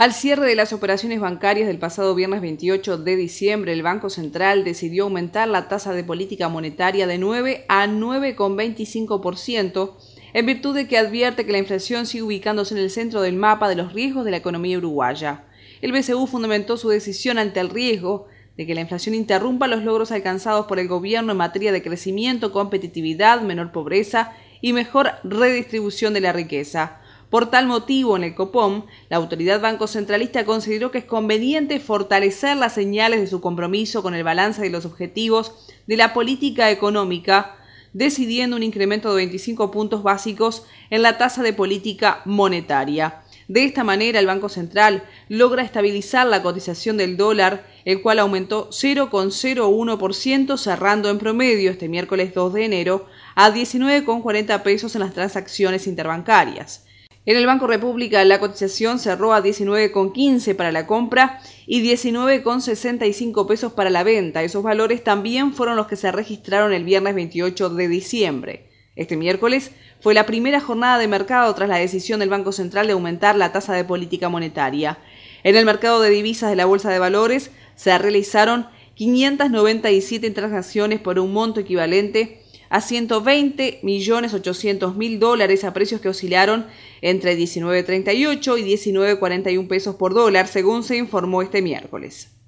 Al cierre de las operaciones bancarias del pasado viernes 28 de diciembre, el Banco Central decidió aumentar la tasa de política monetaria de 9 a 9,25%, en virtud de que advierte que la inflación sigue ubicándose en el centro del mapa de los riesgos de la economía uruguaya. El BCU fundamentó su decisión ante el riesgo de que la inflación interrumpa los logros alcanzados por el gobierno en materia de crecimiento, competitividad, menor pobreza y mejor redistribución de la riqueza. Por tal motivo, en el COPOM, la autoridad banco centralista consideró que es conveniente fortalecer las señales de su compromiso con el balance de los objetivos de la política económica, decidiendo un incremento de 25 puntos básicos en la tasa de política monetaria. De esta manera, el Banco Central logra estabilizar la cotización del dólar, el cual aumentó 0,01%, cerrando en promedio este miércoles 2 de enero a 19,40 pesos en las transacciones interbancarias. En el Banco República la cotización cerró a 19,15 para la compra y 19,65 pesos para la venta. Esos valores también fueron los que se registraron el viernes 28 de diciembre. Este miércoles fue la primera jornada de mercado tras la decisión del Banco Central de aumentar la tasa de política monetaria. En el mercado de divisas de la Bolsa de Valores se realizaron 597 transacciones por un monto equivalente a 120 millones 800 mil dólares a precios que oscilaron entre 19.38 y 19.41 pesos por dólar, según se informó este miércoles.